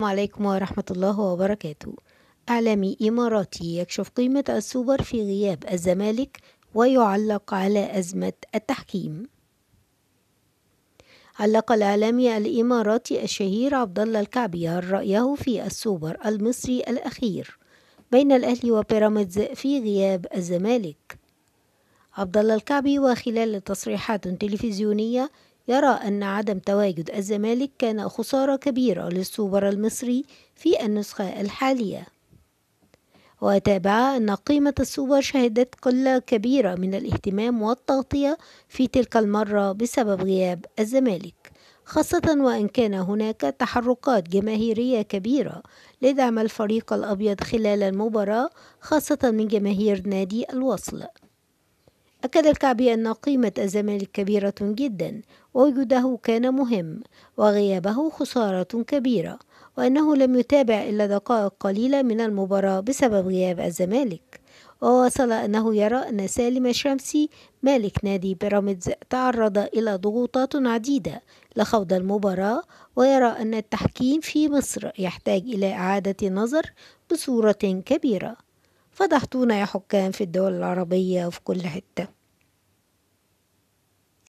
السلام عليكم ورحمة الله وبركاته إعلامي إماراتي يكشف قيمة السوبر في غياب الزمالك ويعلق على أزمة التحكيم علق الإعلامي الإماراتي الشهير عبد الله الكعبيار رأيه في السوبر المصري الأخير بين الأهلي وبيراميدز في غياب الزمالك عبد الله الكعبي وخلال تصريحات تلفزيونية يرى أن عدم تواجد الزمالك كان خسارة كبيرة للسوبر المصري في النسخة الحالية وتابع أن قيمة السوبر شهدت قلة كبيرة من الاهتمام والتغطية في تلك المرة بسبب غياب الزمالك خاصة وإن كان هناك تحركات جماهيرية كبيرة لدعم الفريق الأبيض خلال المباراة خاصة من جماهير نادي الوصل أكد الكعبي أن قيمة الزمالك كبيرة جدا ووجوده كان مهم وغيابه خسارة كبيرة وأنه لم يتابع إلا دقائق قليلة من المباراة بسبب غياب الزمالك وواصل أنه يرى أن سالم الشمسي مالك نادي بيراميدز تعرض إلى ضغوطات عديدة لخوض المباراة ويرى أن التحكيم في مصر يحتاج إلى إعادة نظر بصورة كبيرة فضحتونا يا حكام في الدول العربية وفي كل حتة